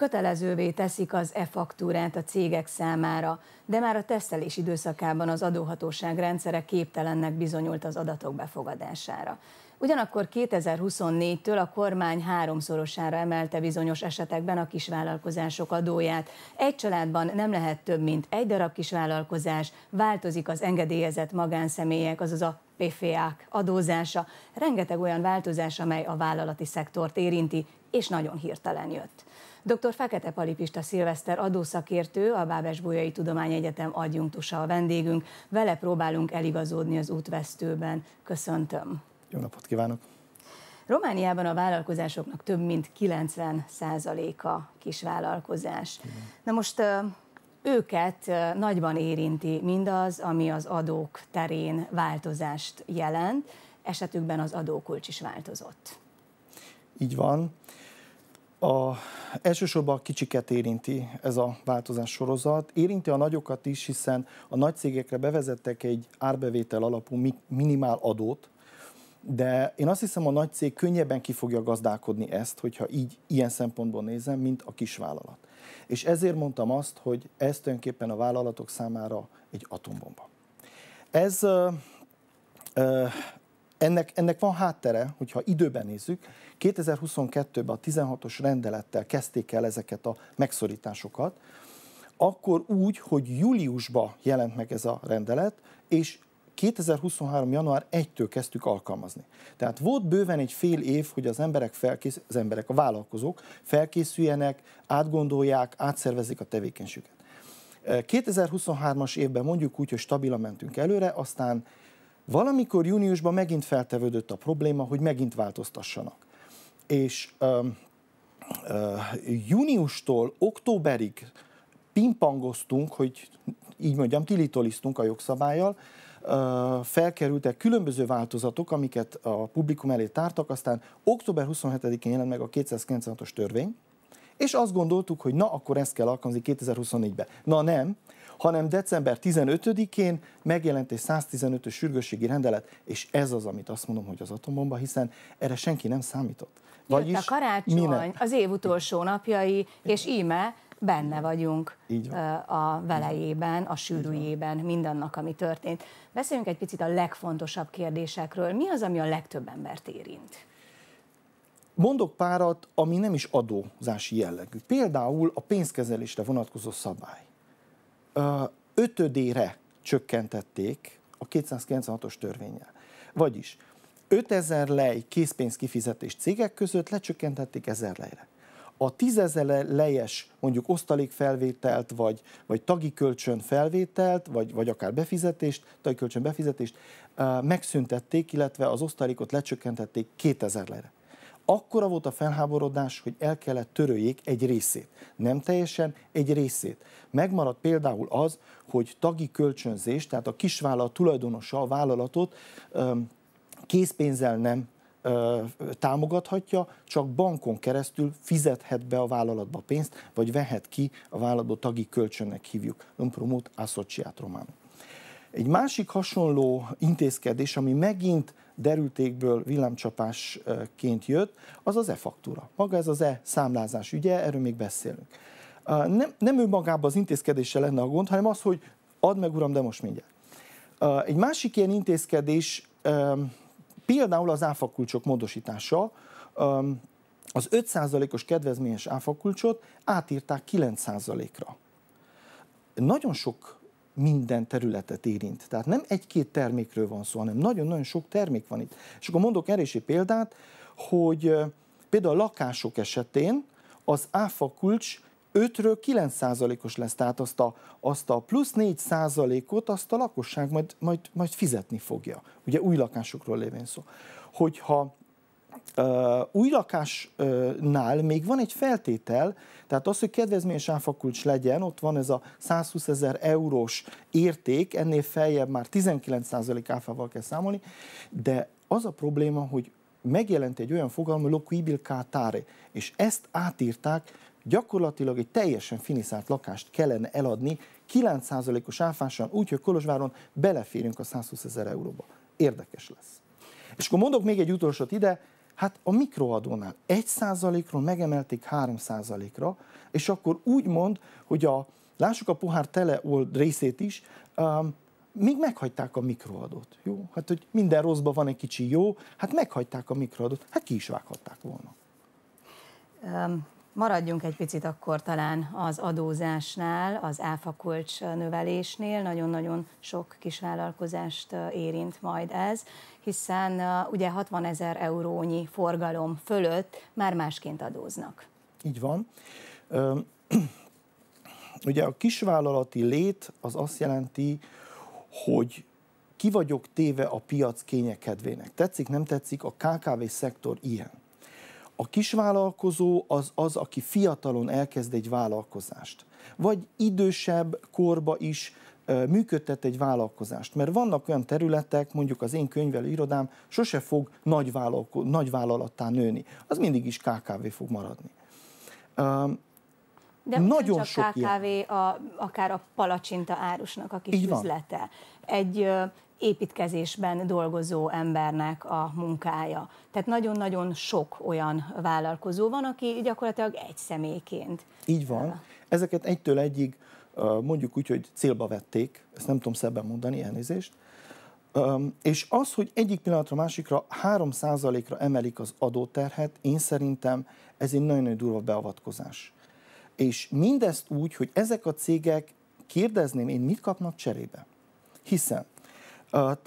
kötelezővé teszik az e-faktúrát a cégek számára, de már a tesztelés időszakában az adóhatóság rendszere képtelennek bizonyult az adatok befogadására. Ugyanakkor 2024-től a kormány háromszorosára emelte bizonyos esetekben a kisvállalkozások adóját. Egy családban nem lehet több, mint egy darab kisvállalkozás, változik az engedélyezett magánszemélyek, azaz a PFA-k adózása, rengeteg olyan változás, amely a vállalati szektort érinti, és nagyon hirtelen jött. Dr. Fekete Palipista Szilveszter adószakértő, a Bábes Bolyai Tudományegyetem adjunktusa a vendégünk. Vele próbálunk eligazodni az útvesztőben. Köszöntöm. Jó napot kívánok! Romániában a vállalkozásoknak több mint 90 százaléka kisvállalkozás. Na most őket nagyban érinti mindaz, ami az adók terén változást jelent, esetükben az adókulcs is változott. Így van. A, elsősorban a kicsiket érinti ez a változás sorozat. Érinti a nagyokat is, hiszen a nagy cégekre bevezettek egy árbevétel alapú minimál adót, de én azt hiszem, a nagy cég könnyebben ki fogja gazdálkodni ezt, hogyha így, ilyen szempontból nézem, mint a kisvállalat. És ezért mondtam azt, hogy ez tulajdonképpen a vállalatok számára egy atombomba. Ez ennek, ennek van háttere, hogyha időben nézzük, 2022-ben a 16-os rendelettel kezdték el ezeket a megszorításokat, akkor úgy, hogy júliusban jelent meg ez a rendelet, és 2023. január 1-től kezdtük alkalmazni. Tehát volt bőven egy fél év, hogy az emberek, felkész, az emberek, a vállalkozók felkészüljenek, átgondolják, átszervezik a tevékenységet. 2023-as évben mondjuk úgy, hogy stabilan mentünk előre, aztán Valamikor júniusban megint feltevődött a probléma, hogy megint változtassanak. És um, uh, júniustól októberig pingpangoztunk, hogy így mondjam, tilitoliztunk a jogszabályjal, felkerültek különböző változatok, amiket a publikum elé tártak, aztán október 27-én jelent meg a 296-os törvény, és azt gondoltuk, hogy na, akkor ezt kell alkalmazni 2024-ben. Na nem, hanem december 15-én megjelent egy 115-ös sürgősségi rendelet, és ez az, amit azt mondom, hogy az atombomba, hiszen erre senki nem számított. Vagyis Jött a karácsony, minek? az év utolsó napjai, és íme benne vagyunk Így van. a velejében, a sűrűjében, mindannak, ami történt. Beszéljünk egy picit a legfontosabb kérdésekről. Mi az, ami a legtöbb embert érint? Mondok párat, ami nem is adózási jellegű. Például a pénzkezelésre vonatkozó szabály. Ötödére csökkentették a 296-os törvényel. Vagyis 5000 lej készpénz kifizetés cégek között lecsökkentették 1000 lejre. A 10.000 lejes mondjuk osztalékfelvételt, vagy, vagy tagi kölcsön felvételt, vagy, vagy akár befizetést, tagi kölcsön befizetést megszüntették, illetve az osztalékot lecsökkentették 2000 lejre. Akkora volt a felháborodás, hogy el kellett töröljék egy részét. Nem teljesen, egy részét. Megmaradt például az, hogy tagi kölcsönzés, tehát a kisvállalat tulajdonosa a vállalatot készpénzzel nem támogathatja, csak bankon keresztül fizethet be a vállalatba pénzt, vagy vehet ki a vállalatba tagi kölcsönnek hívjuk. Önpromót Associat Román. Egy másik hasonló intézkedés, ami megint derültékből villámcsapásként jött, az az e-faktúra. Maga ez az e-számlázás ügye, erről még beszélünk. Nem, nem ő magában az intézkedése lenne a gond, hanem az, hogy add meg uram, de most mindjárt. Egy másik ilyen intézkedés például az áfakulcsok módosítása, az 5%-os kedvezményes áfakulcsot átírták 9%-ra. Nagyon sok minden területet érint. Tehát nem egy-két termékről van szó, hanem nagyon-nagyon sok termék van itt. És akkor mondok egy példát, hogy például a lakások esetén az áfa kulcs 5-ről 9 os lesz, tehát azt a, azt a plusz 4 ot azt a lakosság majd, majd, majd fizetni fogja, ugye új lakásokról lévén szó. Hogyha új lakásnál még van egy feltétel, tehát az, hogy kedvezményes áfakulcs legyen, ott van ez a 120 ezer eurós érték, ennél feljebb már 19% áfával kell számolni, de az a probléma, hogy megjelent egy olyan fogalom, locuibil kátáre, és ezt átírták, gyakorlatilag egy teljesen finiszált lakást kellene eladni 9%-os áfással, úgyhogy Kolozsváron beleférünk a 120 ezer euróba. Érdekes lesz. És akkor mondok még egy utolsót ide, Hát a mikroadónál 1%-ról megemelték 3%-ra, és akkor úgy mond, hogy a, lássuk a pohár tele old részét is, um, még meghagyták a mikroadót. Jó? Hát, hogy minden rosszban van egy kicsi jó, hát meghagyták a mikroadót, hát ki is vághatták volna. Um. Maradjunk egy picit akkor talán az adózásnál, az áfakulcs növelésnél. Nagyon-nagyon sok kisvállalkozást érint majd ez, hiszen ugye 60 ezer eurónyi forgalom fölött már másként adóznak. Így van. Ugye a kisvállalati lét az azt jelenti, hogy ki vagyok téve a piac kényekedvének. Tetszik, nem tetszik, a KKV szektor ilyen a kisvállalkozó az az, aki fiatalon elkezd egy vállalkozást, vagy idősebb korba is működtet egy vállalkozást. Mert vannak olyan területek, mondjuk az én könyvelő irodám sose fog nagy, vállalko- nagy vállalattá nőni. Az mindig is KKV fog maradni. De nagyon csak sok KKV, a, akár a palacsinta árusnak a kis Így van. Egy építkezésben dolgozó embernek a munkája. Tehát nagyon-nagyon sok olyan vállalkozó van, aki gyakorlatilag egy személyként. Így van. Ezeket egytől egyig mondjuk úgy, hogy célba vették, ezt nem tudom szebben mondani, elnézést, és az, hogy egyik pillanatra másikra 3%-ra emelik az adóterhet, én szerintem ez egy nagyon-nagyon durva beavatkozás. És mindezt úgy, hogy ezek a cégek, kérdezném én, mit kapnak cserébe? Hiszen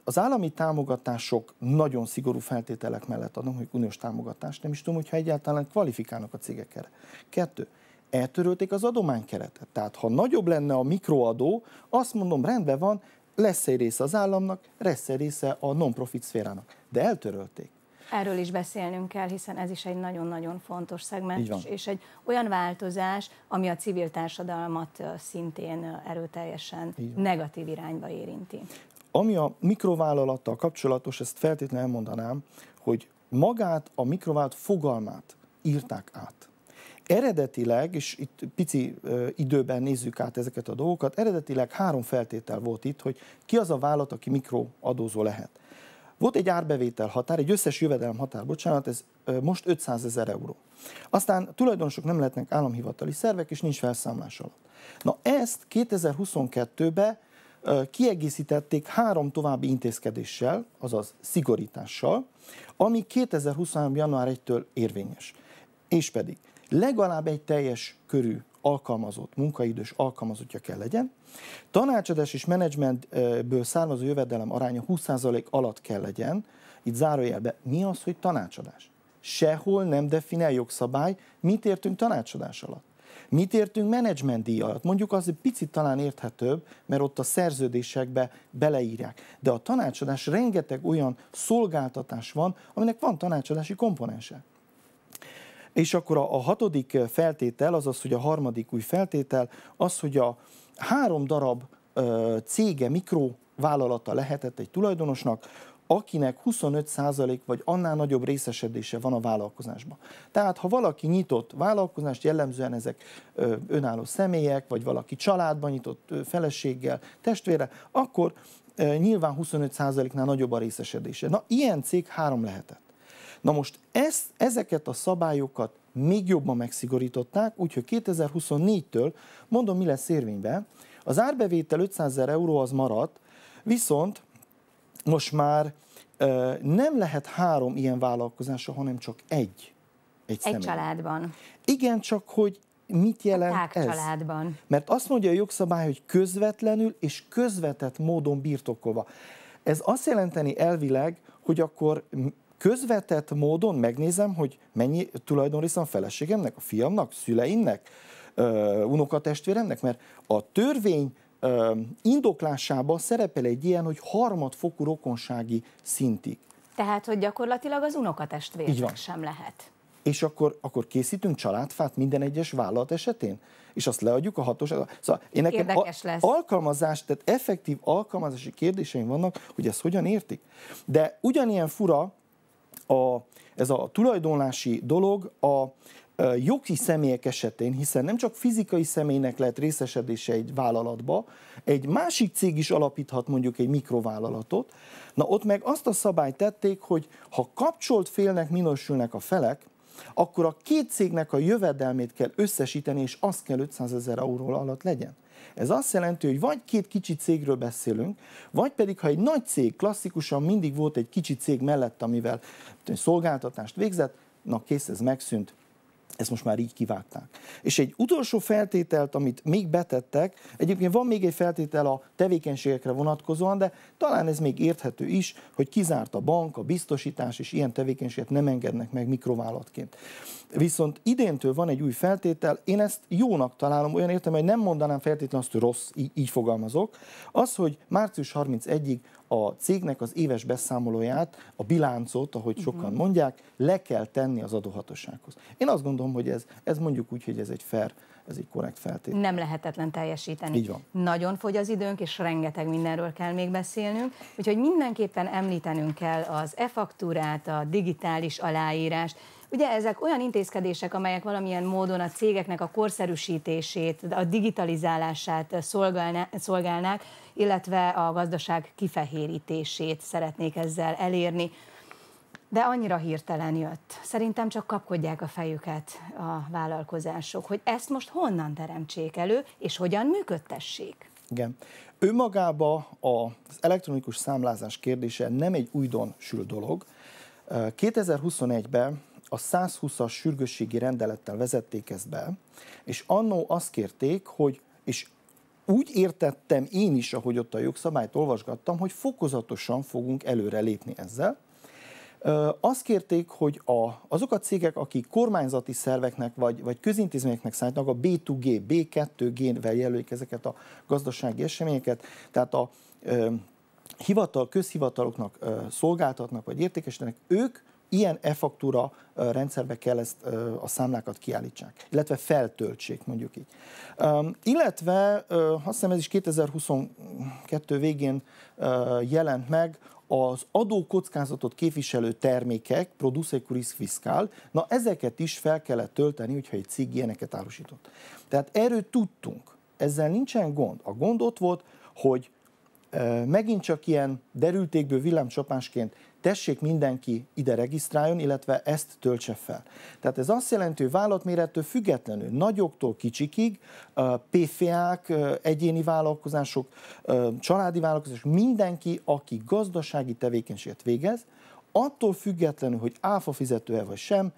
az állami támogatások nagyon szigorú feltételek mellett adnak, hogy uniós támogatást, nem is tudom, hogyha egyáltalán kvalifikálnak a cégek erre. Kettő, eltörölték az adománykeretet. Tehát ha nagyobb lenne a mikroadó, azt mondom, rendben van, lesz egy része az államnak, lesz egy része a non-profit szférának. De eltörölték. Erről is beszélnünk kell, hiszen ez is egy nagyon-nagyon fontos szegmens, és egy olyan változás, ami a civil társadalmat szintén erőteljesen negatív irányba érinti. Ami a mikrovállalattal kapcsolatos, ezt feltétlenül elmondanám, hogy magát a mikrovált fogalmát írták át. Eredetileg, és itt pici időben nézzük át ezeket a dolgokat, eredetileg három feltétel volt itt, hogy ki az a vállalat, aki mikroadózó lehet. Volt egy árbevétel határ, egy összes jövedelem határ, bocsánat, ez most 500 ezer euró. Aztán tulajdonosok nem lehetnek államhivatali szervek, és nincs felszámlás alatt. Na ezt 2022-ben kiegészítették három további intézkedéssel, azaz szigorítással, ami 2023. január 1-től érvényes. És pedig legalább egy teljes körű alkalmazott, munkaidős alkalmazottja kell legyen. Tanácsadás és menedzsmentből származó jövedelem aránya 20% alatt kell legyen. Itt zárójelbe, mi az, hogy tanácsadás? Sehol nem definál jogszabály, mit értünk tanácsadás alatt. Mit értünk menedzsment díj alatt? Mondjuk az egy picit talán érthetőbb, mert ott a szerződésekbe beleírják. De a tanácsadás rengeteg olyan szolgáltatás van, aminek van tanácsadási komponense. És akkor a, a hatodik feltétel, az, hogy a harmadik új feltétel, az, hogy a három darab ö, cége, mikrovállalata lehetett egy tulajdonosnak, akinek 25% vagy annál nagyobb részesedése van a vállalkozásban. Tehát ha valaki nyitott vállalkozást, jellemzően ezek önálló személyek, vagy valaki családban nyitott feleséggel, testvére, akkor nyilván 25%-nál nagyobb a részesedése. Na, ilyen cég három lehetett. Na most ezt, ezeket a szabályokat még jobban megszigorították, úgyhogy 2024-től, mondom mi lesz érvényben, az árbevétel 500 ezer euró az maradt, viszont most már nem lehet három ilyen vállalkozása, hanem csak egy. Egy, egy személy. családban. Igen, csak hogy mit jelent a ez? családban. Mert azt mondja a jogszabály, hogy közvetlenül és közvetett módon birtokolva. Ez azt jelenteni elvileg, hogy akkor közvetett módon megnézem, hogy mennyi tulajdonrészem a feleségemnek, a fiamnak, szüleimnek, unokatestvéremnek, mert a törvény indoklásában szerepel egy ilyen, hogy harmadfokú rokonsági szintig. Tehát, hogy gyakorlatilag az unokatestvérnek sem lehet. És akkor, akkor készítünk családfát minden egyes vállalat esetén? És azt leadjuk a hatóságra. Szóval én nekem Érdekes a, lesz. alkalmazás, tehát effektív alkalmazási kérdéseim vannak, hogy ezt hogyan értik. De ugyanilyen fura a, ez a tulajdonlási dolog a jogi személyek esetén, hiszen nem csak fizikai személynek lehet részesedése egy vállalatba, egy másik cég is alapíthat mondjuk egy mikrovállalatot, na ott meg azt a szabályt tették, hogy ha kapcsolt félnek minősülnek a felek, akkor a két cégnek a jövedelmét kell összesíteni, és az kell 500 ezer euró alatt legyen. Ez azt jelenti, hogy vagy két kicsi cégről beszélünk, vagy pedig, ha egy nagy cég, klasszikusan mindig volt egy kicsi cég mellett, amivel szolgáltatást végzett, na kész, ez megszűnt, ezt most már így kivágták. És egy utolsó feltételt, amit még betettek, egyébként van még egy feltétel a tevékenységekre vonatkozóan, de talán ez még érthető is, hogy kizárt a bank, a biztosítás és ilyen tevékenységet nem engednek meg mikrovállalatként. Viszont idéntől van egy új feltétel, én ezt jónak találom, olyan értem, hogy nem mondanám feltétlenül azt, hogy rossz, így, így fogalmazok. Az, hogy március 31-ig a cégnek az éves beszámolóját, a biláncot, ahogy mhm. sokan mondják, le kell tenni az adóhatósághoz. Én azt gondolom, hogy ez, ez mondjuk úgy, hogy ez egy fair, ez egy korrekt feltétel. Nem lehetetlen teljesíteni. Így van. Nagyon fogy az időnk, és rengeteg mindenről kell még beszélnünk, úgyhogy mindenképpen említenünk kell az e-faktúrát, a digitális aláírást, Ugye ezek olyan intézkedések, amelyek valamilyen módon a cégeknek a korszerűsítését, a digitalizálását szolgálnák, illetve a gazdaság kifehérítését szeretnék ezzel elérni. De annyira hirtelen jött. Szerintem csak kapkodják a fejüket a vállalkozások, hogy ezt most honnan teremtsék elő, és hogyan működtessék. Igen. Önmagába az elektronikus számlázás kérdése nem egy újdonsült dolog. 2021-ben a 120-as sürgősségi rendelettel vezették ezt be, és annó azt kérték, hogy, és úgy értettem én is, ahogy ott a jogszabályt olvasgattam, hogy fokozatosan fogunk előrelépni ezzel. Azt kérték, hogy a, azok a cégek, akik kormányzati szerveknek vagy, vagy közintézményeknek szállítanak a B2G, B2G-vel jelölik ezeket a gazdasági eseményeket, tehát a hivatal, közhivataloknak szolgáltatnak vagy értékesítenek, ők ilyen e-faktúra rendszerbe kell ezt a számlákat kiállítsák, illetve feltöltsék, mondjuk így. Illetve, azt hiszem ez is 2022 végén jelent meg, az adókockázatot képviselő termékek, producecuris fiscal, na ezeket is fel kellett tölteni, hogyha egy cég ilyeneket árusított. Tehát erről tudtunk, ezzel nincsen gond. A gond ott volt, hogy megint csak ilyen derültékből villámcsapásként tessék mindenki ide regisztráljon, illetve ezt töltse fel. Tehát ez azt jelenti, hogy vállalatmérettől függetlenül nagyoktól kicsikig PFA-k, egyéni vállalkozások, családi vállalkozások, mindenki, aki gazdasági tevékenységet végez, attól függetlenül, hogy áfa fizető-e vagy sem,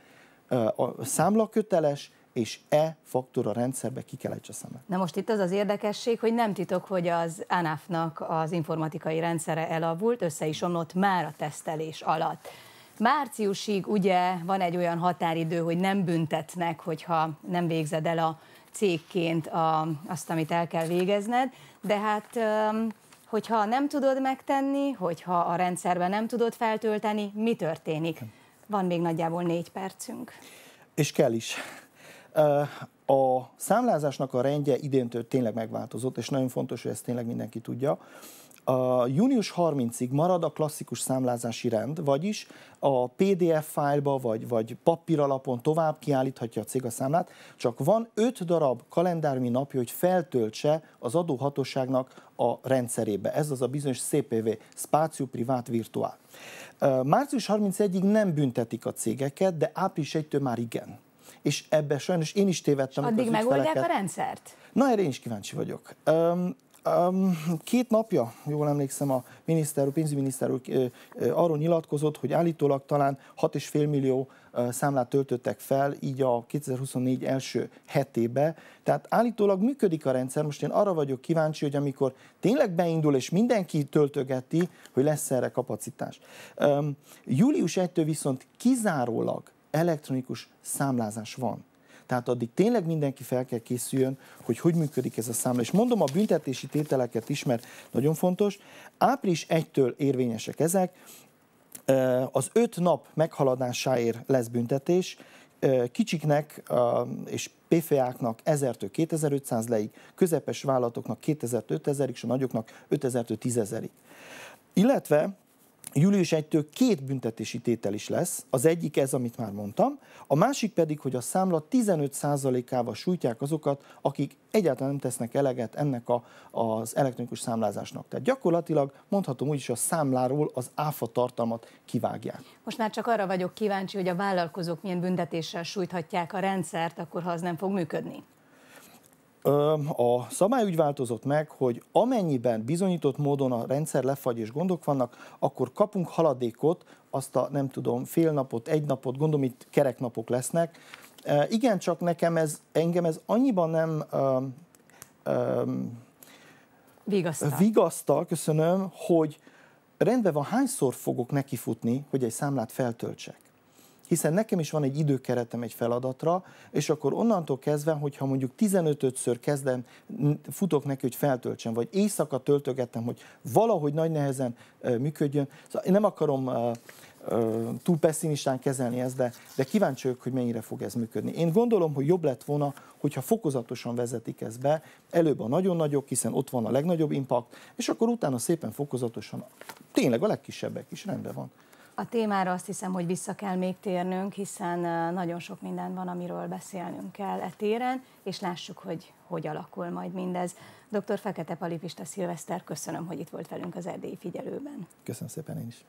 a számla köteles, és e faktor a rendszerbe ki kell egy szemet. Na most itt az az érdekesség, hogy nem titok, hogy az ANAF-nak az informatikai rendszere elavult, össze is omlott már a tesztelés alatt. Márciusig ugye van egy olyan határidő, hogy nem büntetnek, hogyha nem végzed el a cégként a, azt, amit el kell végezned, de hát hogyha nem tudod megtenni, hogyha a rendszerben nem tudod feltölteni, mi történik? Van még nagyjából négy percünk. És kell is. A számlázásnak a rendje idéntől tényleg megváltozott, és nagyon fontos, hogy ezt tényleg mindenki tudja. A június 30-ig marad a klasszikus számlázási rend, vagyis a PDF fájlba vagy, vagy papír alapon tovább kiállíthatja a cég a számlát, csak van 5 darab kalendármi napja, hogy feltöltse az adóhatóságnak a rendszerébe. Ez az a bizonyos CPV, Spáció Privát Virtuál. Március 31-ig nem büntetik a cégeket, de április 1-től már igen és ebbe sajnos én is tévedtem. Addig megoldják a rendszert? Na, erre én is kíváncsi vagyok. Um, Um, két napja, jól emlékszem, a miniszter, a pénzügyminiszter uh, uh, arról nyilatkozott, hogy állítólag talán 6,5 millió uh, számlát töltöttek fel, így a 2024 első hetébe. Tehát állítólag működik a rendszer. Most én arra vagyok kíváncsi, hogy amikor tényleg beindul és mindenki töltögeti, hogy lesz erre kapacitás. Um, július 1-től viszont kizárólag elektronikus számlázás van. Tehát addig tényleg mindenki fel kell készüljön, hogy hogy működik ez a számla. És mondom a büntetési tételeket is, mert nagyon fontos. Április 1-től érvényesek ezek. Az öt nap meghaladásáért lesz büntetés, kicsiknek és PFA-knak 1000-től 2500 leig, közepes vállalatoknak 2000-től 5000-ig, és a nagyoknak 5000-től 10000-ig. Illetve július 1-től két büntetési tétel is lesz, az egyik ez, amit már mondtam, a másik pedig, hogy a számla 15%-ával sújtják azokat, akik egyáltalán nem tesznek eleget ennek a, az elektronikus számlázásnak. Tehát gyakorlatilag mondhatom úgy is, a számláról az áfa tartalmat kivágják. Most már csak arra vagyok kíváncsi, hogy a vállalkozók milyen büntetéssel sújthatják a rendszert, akkor ha az nem fog működni. A szabály úgy változott meg, hogy amennyiben bizonyított módon a rendszer lefagy és gondok vannak, akkor kapunk haladékot, azt a nem tudom, fél napot, egy napot, gondolom itt kereknapok lesznek. Igen, csak nekem ez, engem ez annyiban nem um, um, vigasztal. vigasztal, köszönöm, hogy rendben van, hányszor fogok nekifutni, hogy egy számlát feltöltsek hiszen nekem is van egy időkeretem egy feladatra, és akkor onnantól kezdve, hogyha mondjuk 15-ször kezdem, futok neki, hogy feltöltsem, vagy éjszaka töltögetem, hogy valahogy nagy nehezen működjön. Szóval én nem akarom túl pessimistán kezelni ezt, de, de kíváncsi vagyok, hogy mennyire fog ez működni. Én gondolom, hogy jobb lett volna, hogyha fokozatosan vezetik ezt be, előbb a nagyon nagyok, hiszen ott van a legnagyobb impact, és akkor utána szépen fokozatosan tényleg a legkisebbek is rendben van. A témára azt hiszem, hogy vissza kell még térnünk, hiszen nagyon sok minden van, amiről beszélnünk kell e téren, és lássuk, hogy hogy alakul majd mindez. Dr. Fekete Palipista Szilveszter, köszönöm, hogy itt volt velünk az erdélyi figyelőben. Köszönöm szépen én is.